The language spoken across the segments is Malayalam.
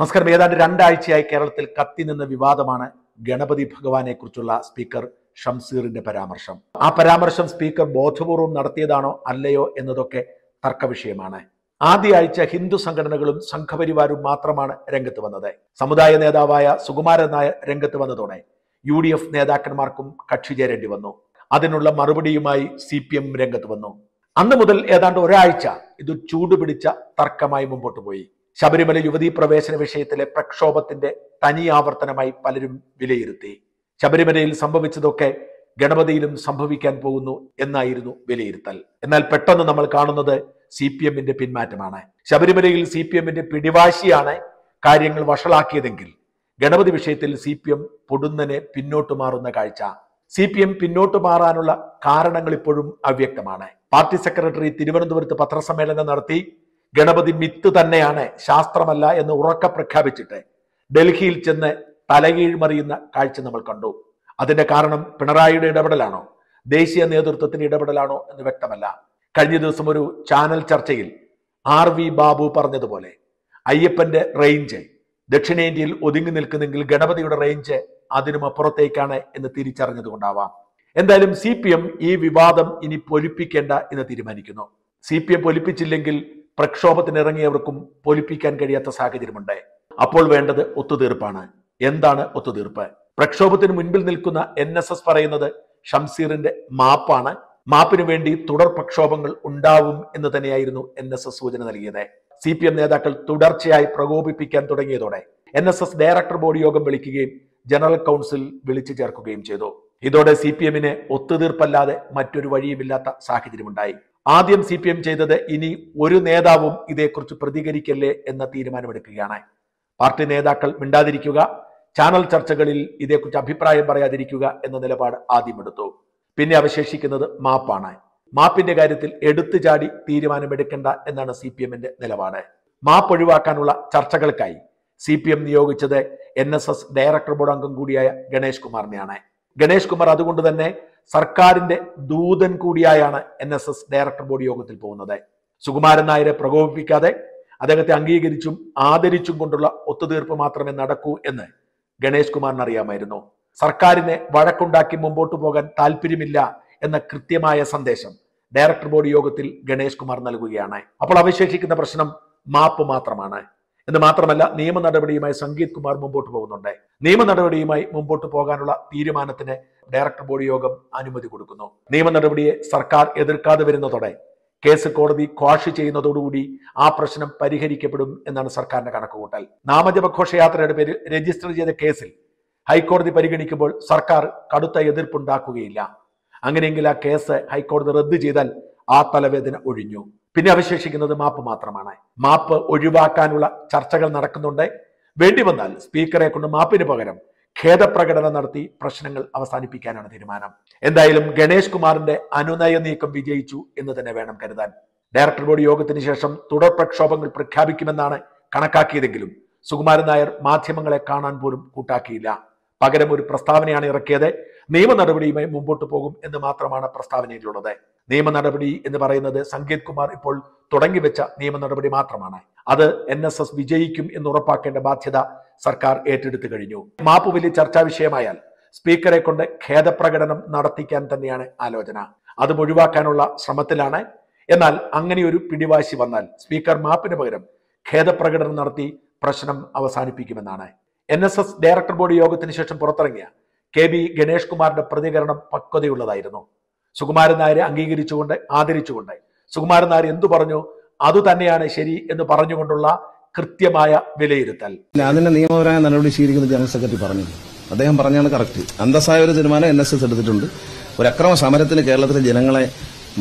നമസ്കാരം ഏതാണ്ട് രണ്ടാഴ്ചയായി കേരളത്തിൽ കത്തി നിന്ന വിവാദമാണ് ഗണപതി ഭഗവാനെ കുറിച്ചുള്ള സ്പീക്കർ ഷംസീറിന്റെ പരാമർശം ആ പരാമർശം സ്പീക്കർ ബോധപൂർവം നടത്തിയതാണോ അല്ലയോ എന്നതൊക്കെ തർക്കവിഷയമാണ് ആദ്യ ആഴ്ച ഹിന്ദു സംഘടനകളും സംഘപരിവാരും മാത്രമാണ് രംഗത്ത് വന്നത് സമുദായ നേതാവായ സുകുമാരൻ നായർ രംഗത്ത് വന്നതോടെ യു ഡി എഫ് നേതാക്കന്മാർക്കും കക്ഷി ചേരേണ്ടി വന്നു അതിനുള്ള മറുപടിയുമായി സി പി എം രംഗത്ത് വന്നു അന്ന് മുതൽ ഏതാണ്ട് ഒരാഴ്ച ഇത് ചൂടുപിടിച്ച തർക്കമായി മുമ്പോട്ട് പോയി ശബരിമല യുവതീ പ്രവേശന വിഷയത്തിലെ പ്രക്ഷോഭത്തിന്റെ തനിയാവർത്തനമായി പലരും വിലയിരുത്തി ശബരിമലയിൽ സംഭവിച്ചതൊക്കെ ഗണപതിയിലും സംഭവിക്കാൻ പോകുന്നു എന്നായിരുന്നു വിലയിരുത്തൽ എന്നാൽ പെട്ടെന്ന് നമ്മൾ കാണുന്നത് സി പി എമ്മിന്റെ പിന്മാറ്റമാണ് ശബരിമലയിൽ സി പി എമ്മിന്റെ പിടിവാശിയാണ് കാര്യങ്ങൾ വഷളാക്കിയതെങ്കിൽ ഗണപതി വിഷയത്തിൽ സി പി എം പൊടുന്നനെ പിന്നോട്ട് മാറുന്ന കാഴ്ച സി പി എം പിന്നോട്ട് മാറാനുള്ള കാരണങ്ങൾ ഇപ്പോഴും അവ്യക്തമാണ് പാർട്ടി സെക്രട്ടറി തിരുവനന്തപുരത്ത് പത്രസമ്മേളനം നടത്തി ഗണപതി മിത്ത് തന്നെയാണ് ശാസ്ത്രമല്ല എന്ന് ഉറക്ക പ്രഖ്യാപിച്ചിട്ട് ഡൽഹിയിൽ ചെന്ന് തലകീഴ്മറിയുന്ന കാഴ്ച നമ്മൾ കണ്ടു അതിന്റെ കാരണം പിണറായിയുടെ ഇടപെടലാണോ ദേശീയ നേതൃത്വത്തിന്റെ ഇടപെടലാണോ എന്ന് വ്യക്തമല്ല കഴിഞ്ഞ ദിവസം ഒരു ചാനൽ ചർച്ചയിൽ ആർ വി ബാബു പറഞ്ഞതുപോലെ അയ്യപ്പന്റെ റേഞ്ച് ദക്ഷിണേന്ത്യയിൽ ഒതുങ്ങി നിൽക്കുന്നെങ്കിൽ ഗണപതിയുടെ റേഞ്ച് അതിനും അപ്പുറത്തേക്കാണ് എന്ന് തിരിച്ചറിഞ്ഞതുകൊണ്ടാവാം എന്തായാലും സി പി എം ഈ വിവാദം ഇനി പൊലിപ്പിക്കേണ്ട എന്ന് തീരുമാനിക്കുന്നു സി പി എം പൊലിപ്പിച്ചില്ലെങ്കിൽ പ്രക്ഷോഭത്തിന് ഇറങ്ങിയവർക്കും പൊലിപ്പിക്കാൻ കഴിയാത്ത സാഹചര്യമുണ്ട് അപ്പോൾ വേണ്ടത് ഒത്തുതീർപ്പാണ് എന്താണ് ഒത്തുതീർപ്പ് പ്രക്ഷോഭത്തിന് മുൻപിൽ നിൽക്കുന്ന എൻ എസ് എസ് പറയുന്നത് ഷംസീറിന്റെ മാപ്പാണ് മാപ്പിനു വേണ്ടി തുടർ പ്രക്ഷോഭങ്ങൾ ഉണ്ടാവും എന്ന് തന്നെയായിരുന്നു എൻ എസ് എസ് സൂചന നൽകിയത് സി പി എം നേതാക്കൾ തുടർച്ചയായി പ്രകോപിപ്പിക്കാൻ തുടങ്ങിയതോടെ N S S director board യോഗം വിളിക്കുകയും ജനറൽ കൗൺസിൽ വിളിച്ചു ചേർക്കുകയും ചെയ്തു ഇതോടെ സി പി എമ്മിന് ഒത്തുതീർപ്പല്ലാതെ മറ്റൊരു വഴിയുമില്ലാത്ത സാഹചര്യമുണ്ടായി ആദ്യം സി പി എം ചെയ്തത് ഇനി ഒരു നേതാവും ഇതേക്കുറിച്ച് പ്രതികരിക്കല്ലേ എന്ന തീരുമാനമെടുക്കുകയാണ് പാർട്ടി നേതാക്കൾ മിണ്ടാതിരിക്കുക ചാനൽ ചർച്ചകളിൽ ഇതേക്കുറിച്ച് അഭിപ്രായം പറയാതിരിക്കുക എന്ന നിലപാട് ആദ്യം എടുത്തു പിന്നെ അവശേഷിക്കുന്നത് മാപ്പാണ് മാപ്പിന്റെ കാര്യത്തിൽ എടുത്തു ചാടി തീരുമാനമെടുക്കേണ്ട എന്നാണ് സി പി എമ്മിന്റെ നിലപാട് മാപ്പ് ഒഴിവാക്കാനുള്ള ചർച്ചകൾക്കായി സി പി എം നിയോഗിച്ചത് N S S director board അംഗം കൂടിയായ ഗണേഷ് കുമാറിനെയാണ് ഗണേഷ് കുമാർ അതുകൊണ്ട് തന്നെ സർക്കാരിന്റെ ദൂതൻ കൂടിയായാണ് N S S director board യോഗത്തിൽ പോകുന്നത് സുകുമാരൻ നായരെ പ്രകോപിപ്പിക്കാതെ അദ്ദേഹത്തെ അംഗീകരിച്ചും ആദരിച്ചും കൊണ്ടുള്ള ഒത്തുതീർപ്പ് മാത്രമേ നടക്കൂ എന്ന് ഗണേഷ് കുമാറിന് അറിയാമായിരുന്നു സർക്കാരിനെ വഴക്കുണ്ടാക്കി മുമ്പോട്ട് പോകാൻ താല്പര്യമില്ല എന്ന കൃത്യമായ സന്ദേശം ഡയറക്ടർ ബോർഡ് യോഗത്തിൽ ഗണേഷ് കുമാർ നൽകുകയാണ് അപ്പോൾ അവശേഷിക്കുന്ന പ്രശ്നം മാപ്പ് മാത്രമാണ് എന്ന് മാത്രമല്ല നിയമ നടപടിയുമായി സംഗീത് കുമാർ മുമ്പോട്ട് പോകുന്നുണ്ട് നിയമ നടപടിയുമായി മുമ്പോട്ട് പോകാനുള്ള തീരുമാനത്തിന് ഡയറക്ടർ ബോർഡ് യോഗം അനുമതി കൊടുക്കുന്നു നിയമ നടപടിയെ സർക്കാർ എതിർക്കാതെ വരുന്നതോടെ കേസ് കോടതി ക്വാഷ് ചെയ്യുന്നതോടുകൂടി ആ പ്രശ്നം പരിഹരിക്കപ്പെടും എന്നാണ് സർക്കാരിന്റെ കണക്കുകൂട്ടൽ നാമജപ ഘോഷയാത്രയുടെ പേരിൽ രജിസ്റ്റർ ചെയ്ത കേസിൽ ഹൈക്കോടതി പരിഗണിക്കുമ്പോൾ സർക്കാർ കടുത്ത എതിർപ്പുണ്ടാക്കുകയില്ല അങ്ങനെയെങ്കിൽ ആ കേസ് ഹൈക്കോടതി റദ്ദ് ചെയ്താൽ ആ തലവേദന ഒഴിഞ്ഞു പിന്നെ അവശേഷിക്കുന്നത് മാപ്പ് മാത്രമാണ് മാപ്പ് ഒഴിവാക്കാനുള്ള ചർച്ചകൾ നടക്കുന്നുണ്ട് വേണ്ടി വന്നാൽ സ്പീക്കറെ കൊണ്ട് മാപ്പിന് പകരം ഖേദപ്രകടനം നടത്തി പ്രശ്നങ്ങൾ അവസാനിപ്പിക്കാനാണ് തീരുമാനം എന്തായാലും ഗണേഷ് കുമാറിന്റെ അനുനയ നീക്കം വിജയിച്ചു എന്ന് തന്നെ വേണം കരുതാൻ ഡയറക്ടർ ബോർഡ് യോഗത്തിന് ശേഷം തുടർ പ്രക്ഷോഭങ്ങൾ പ്രഖ്യാപിക്കുമെന്നാണ് കണക്കാക്കിയതെങ്കിലും സുകുമാരൻ നായർ മാധ്യമങ്ങളെ കാണാൻ പോലും കൂട്ടാക്കിയില്ല പകരം ഒരു പ്രസ്താവനയാണ് ഇറക്കിയത് നിയമ നടപടിയുമായി മുമ്പോട്ട് പോകും എന്ന് മാത്രമാണ് പ്രസ്താവനയിലുള്ളത് നിയമ നടപടി എന്ന് പറയുന്നത് സങ്കേത് കുമാർ ഇപ്പോൾ വെച്ച നിയമ നടപടി മാത്രമാണ് അത് എൻ എസ് എസ് വിജയിക്കും എന്ന് ഉറപ്പാക്കേണ്ട ബാധ്യത സർക്കാർ ഏറ്റെടുത്തു കഴിഞ്ഞു മാപ്പ് വലിയ ചർച്ചാ വിഷയമായാൽ സ്പീക്കറെ കൊണ്ട് ഖേദപ്രകടനം നടത്തിക്കാൻ തന്നെയാണ് ആലോചന അത് ഒഴിവാക്കാനുള്ള ശ്രമത്തിലാണ് എന്നാൽ അങ്ങനെ ഒരു പിടിവാശി വന്നാൽ സ്പീക്കർ മാപ്പിന് പകരം ഖേദപ്രകടനം നടത്തി പ്രശ്നം അവസാനിപ്പിക്കുമെന്നാണ് എൻ ഡയറക്ടർ ബോർഡ് യോഗത്തിന് ശേഷം പുറത്തിറങ്ങിയ കെ ബി ഗണേഷ് കുമാറിന്റെ പ്രതികരണം പക്വതയുള്ളതായിരുന്നു സുകുമാരൻ നായരെ അംഗീകരിച്ചുകൊണ്ട് ആദരിച്ചുകൊണ്ട് സുകുമാരൻ നായർ എന്തു പറഞ്ഞു അതുതന്നെയാണ് ശരി എന്ന് പറഞ്ഞുകൊണ്ടുള്ള കൃത്യമായ വിലയിരുത്തൽ അതിന്റെ നിയമപരമായ നടപടി സ്വീകരിക്കുന്ന ജനറൽ സെക്രട്ടറി പറഞ്ഞു അദ്ദേഹം പറഞ്ഞാണ് കറക്റ്റ് അന്തസ്സായ ഒരു തീരുമാനം എൻ എസ് എസ് എടുത്തിട്ടുണ്ട് ഒരു അക്രമ സമരത്തിന് കേരളത്തിലെ ജനങ്ങളെ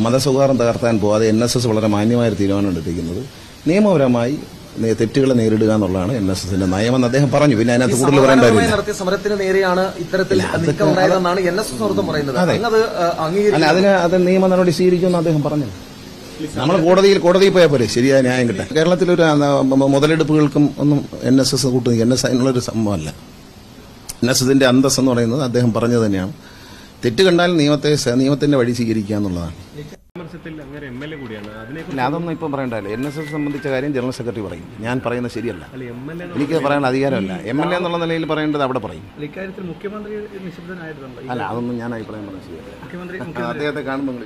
മതസുഖാരം തകർത്താൻ പോവാതെ എൻ എസ് എസ് വളരെ മാന്യമായ തീരുമാനം എടുത്തിരിക്കുന്നത് നിയമപരമായി തെറ്റുകളെ നേരിടുക എന്നുള്ളതാണ് എൻ എസ് എസിന്റെ നയമെന്ന് അദ്ദേഹം പറഞ്ഞു പിന്നെ അതിനകത്ത് കൂടുതൽ പറയേണ്ട നടത്തിയ ഇത്തരത്തിൽ അതിന് അത് നിയമ നടപടി സ്വീകരിക്കുമെന്ന് അദ്ദേഹം പറഞ്ഞു നമ്മൾ കോടതിയിൽ കോടതിയിൽ പോയാൽ പോരെ ശരിയായ ന്യായം കിട്ടാൻ കേരളത്തിലൊരു മുതലെടുപ്പുകൾക്കും ഒന്നും എൻ എസ് എസ് കൂട്ടുന്ന എൻ എസ് അതിനുള്ളൊരു സംഭവമല്ല എൻ എസ് എസിന്റെ അന്തസ് എന്ന് പറയുന്നത് അദ്ദേഹം പറഞ്ഞത് തന്നെയാണ് തെറ്റ് കണ്ടാൽ നിയമത്തെ നിയമത്തിന്റെ വഴി സ്വീകരിക്കുക എന്നുള്ളതാണ് അങ്ങനെ കൂടിയാണ് അതൊന്നും ഇപ്പം പറയണ്ടല്ലോ എൻ എസ് എസ് സംബന്ധിച്ച കാര്യം ജനറൽ സെക്രട്ടറി പറയും ഞാൻ പറയുന്നത് ശരിയല്ല എനിക്ക് പറയാൻ അധികാരമല്ല എം എൽ എ എന്നുള്ള നിലയിൽ പറയേണ്ടത് അവിടെ പറയും മുഖ്യമന്ത്രി അല്ല അതൊന്നും ഞാൻ അഭിപ്രായം പറയാൻ ശരിയല്ല അദ്ദേഹത്തെ കാണുമ്പോൾ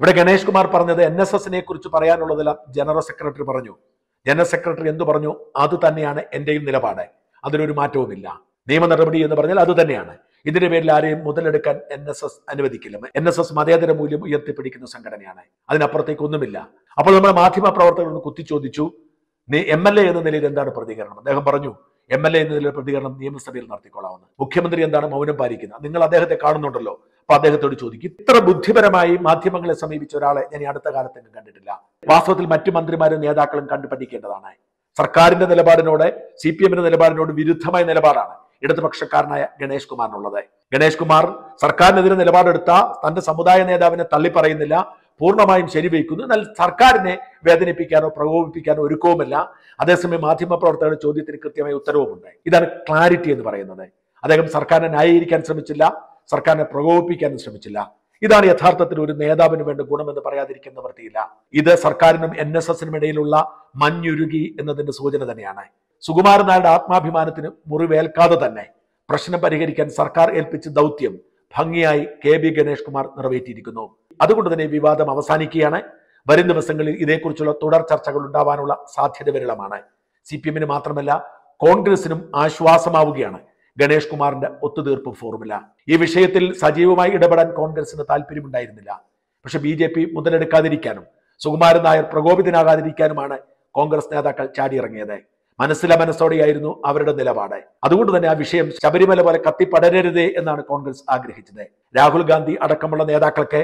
ഇവിടെ ഗണേഷ് കുമാർ പറഞ്ഞത് എൻ എസ് എസിനെ കുറിച്ച് പറയാനുള്ളതെല്ലാം ജനറൽ സെക്രട്ടറി പറഞ്ഞു ജനറൽ സെക്രട്ടറി എന്തു പറഞ്ഞു അത് തന്നെയാണ് എന്റെയും നിലപാട് അതിനൊരു മാറ്റവുമില്ല നിയമ നടപടി എന്ന് പറഞ്ഞാൽ അത് തന്നെയാണ് ഇതിന്റെ പേരിൽ ആരെയും മുതലെടുക്കാൻ എൻ എസ് എസ് അനുവദിക്കില്ല എൻ എസ് എസ് മതേതര മൂല്യം ഉയർത്തിപ്പിടിക്കുന്ന സംഘടനയാണ് അതിനപ്പുറത്തേക്ക് ഒന്നുമില്ല അപ്പോൾ നമ്മുടെ മാധ്യമ പ്രവർത്തകർ കുത്തിച്ചോദിച്ചു നീ എം എൽ എ എന്ന നിലയിൽ എന്താണ് പ്രതികരണം അദ്ദേഹം പറഞ്ഞു എം എൽ എ എന്ന നിലയിൽ പ്രതികരണം നിയമസഭയിൽ നടത്തിക്കൊള്ളാവുന്നത് മുഖ്യമന്ത്രി എന്താണ് മൗനം പാലിക്കുന്നത് നിങ്ങൾ അദ്ദേഹത്തെ കാണുന്നുണ്ടല്ലോ അപ്പൊ അദ്ദേഹത്തോട് ചോദിക്കും ഇത്ര ബുദ്ധിപരമായി മാധ്യമങ്ങളെ സമീപിച്ച ഒരാളെ ഞാൻ ഈ അടുത്ത കാലത്തെങ്കിലും കണ്ടിട്ടില്ല വാസ്തവത്തിൽ മറ്റു മന്ത്രിമാരും നേതാക്കളും കണ്ടുപഠിക്കേണ്ടതാണ് സർക്കാരിന്റെ നിലപാടിനോട് സി പി എമ്മിന്റെ നിലപാടിനോട് വിരുദ്ധമായ നിലപാടാണ് ഇടതുപക്ഷക്കാരനായ ഗണേഷ് കുമാറിനുള്ളത് ഗണേഷ് കുമാർ സർക്കാരിനെതിരെ നിലപാടെടുത്ത തന്റെ സമുദായ നേതാവിനെ തള്ളിപ്പറയുന്നില്ല പൂർണ്ണമായും ശരിവയ്ക്കുന്നു എന്നാൽ സർക്കാരിനെ വേദനിപ്പിക്കാനോ പ്രകോപിപ്പിക്കാനോ ഒരുക്കവുമില്ല അതേസമയം മാധ്യമപ്രവർത്തകരുടെ ചോദ്യത്തിന് കൃത്യമായ ഉണ്ട് ഇതാണ് ക്ലാരിറ്റി എന്ന് പറയുന്നത് അദ്ദേഹം സർക്കാരിനെ ന്യായീകരിക്കാൻ ശ്രമിച്ചില്ല സർക്കാരിനെ പ്രകോപിപ്പിക്കാനും ശ്രമിച്ചില്ല ഇതാണ് യഥാർത്ഥത്തിൽ ഒരു നേതാവിന് വേണ്ട ഗുണമെന്ന് പറയാതിരിക്കുന്ന വൃത്തിയില്ല ഇത് സർക്കാരിനും എൻ എസ് എസിനും ഇടയിലുള്ള മഞ്ഞുരുകി എന്നതിന്റെ സൂചന തന്നെയാണ് സുകുമാരൻ നായരുടെ ആത്മാഭിമാനത്തിന് മുറിവേൽക്കാതെ തന്നെ പ്രശ്നം പരിഹരിക്കാൻ സർക്കാർ ഏൽപ്പിച്ച ദൗത്യം ഭംഗിയായി കെ ബി ഗണേഷ് കുമാർ നിറവേറ്റിയിരിക്കുന്നു അതുകൊണ്ട് തന്നെ വിവാദം അവസാനിക്കുകയാണ് വരും ദിവസങ്ങളിൽ ഇതേക്കുറിച്ചുള്ള തുടർ ചർച്ചകൾ ഉണ്ടാവാനുള്ള സാധ്യത വിരളമാണ് സി പി എമ്മിന് മാത്രമല്ല കോൺഗ്രസിനും ആശ്വാസമാവുകയാണ് ഗണേഷ് കുമാറിന്റെ ഒത്തുതീർപ്പ് ഫോർമുല ഈ വിഷയത്തിൽ സജീവമായി ഇടപെടാൻ കോൺഗ്രസിന് താല്പര്യമുണ്ടായിരുന്നില്ല പക്ഷെ ബി ജെ പി മുതലെടുക്കാതിരിക്കാനും സുകുമാരൻ നായർ പ്രകോപിതനാകാതിരിക്കാനുമാണ് കോൺഗ്രസ് നേതാക്കൾ ചാടിയിറങ്ങിയത് മനസ്സിലെ മനസ്സോടെയായിരുന്നു അവരുടെ നിലപാട് അതുകൊണ്ട് തന്നെ ആ വിഷയം ശബരിമല പോലെ കത്തിപ്പടരരുത് എന്നാണ് കോൺഗ്രസ് ആഗ്രഹിച്ചത് രാഹുൽ ഗാന്ധി അടക്കമുള്ള നേതാക്കൾക്ക്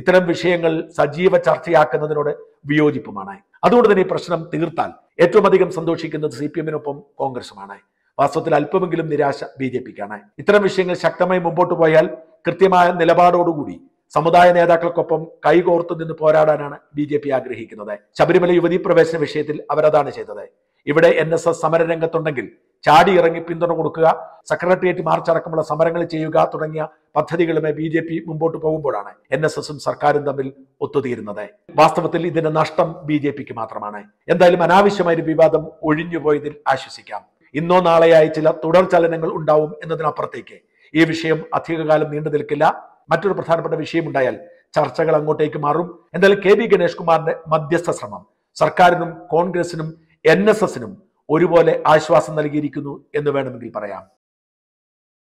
ഇത്തരം വിഷയങ്ങൾ സജീവ ചർച്ചയാക്കുന്നതിനോട് വിയോജിപ്പുമാണ് അതുകൊണ്ട് തന്നെ ഈ പ്രശ്നം തീർത്താൽ ഏറ്റവും അധികം സന്തോഷിക്കുന്നത് സി പി എമ്മിനൊപ്പം കോൺഗ്രസുമാണ് വാസ്തവത്തിൽ അല്പമെങ്കിലും നിരാശ ബി ജെ പിക്കാണ് ഇത്തരം വിഷയങ്ങൾ ശക്തമായി മുമ്പോട്ട് പോയാൽ കൃത്യമായ നിലപാടോടുകൂടി സമുദായ നേതാക്കൾക്കൊപ്പം കൈകോർത്തു നിന്ന് പോരാടാനാണ് ബി ജെ പി ആഗ്രഹിക്കുന്നത് ശബരിമല യുവതി പ്രവേശന വിഷയത്തിൽ അവരതാണ് ചെയ്തത് ഇവിടെ എൻ എസ് എസ് സമരരംഗത്തുണ്ടെങ്കിൽ ചാടി ഇറങ്ങി പിന്തുണ കൊടുക്കുക സെക്രട്ടേറിയറ്റ് മാർച്ച് അടക്കമുള്ള സമരങ്ങൾ ചെയ്യുക തുടങ്ങിയ പദ്ധതികളുമേ ബി ജെ പി മുമ്പോട്ട് പോകുമ്പോഴാണ് എൻ എസ് എസും സർക്കാരും തമ്മിൽ ഒത്തുതീരുന്നത് വാസ്തവത്തിൽ ഇതിന്റെ നഷ്ടം ബി ജെ പിക്ക് മാത്രമാണ് എന്തായാലും അനാവശ്യമായ ഒരു വിവാദം ഒഴിഞ്ഞുപോയതിൽ ആശ്വസിക്കാം ഇന്നോ നാളെയായി ചില തുടർ ചലനങ്ങൾ ഉണ്ടാവും എന്നതിനപ്പുറത്തേക്ക് ഈ വിഷയം അധികകാലം നീണ്ടു നിൽക്കില്ല മറ്റൊരു പ്രധാനപ്പെട്ട വിഷയമുണ്ടായാൽ ചർച്ചകൾ അങ്ങോട്ടേക്ക് മാറും എന്തായാലും കെ ബി ഗണേഷ് കുമാറിന്റെ മധ്യസ്ഥ ശ്രമം സർക്കാരിനും കോൺഗ്രസിനും എൻ എസ് എസിനും ഒരുപോലെ ആശ്വാസം നൽകിയിരിക്കുന്നു എന്ന് വേണമെങ്കിൽ പറയാം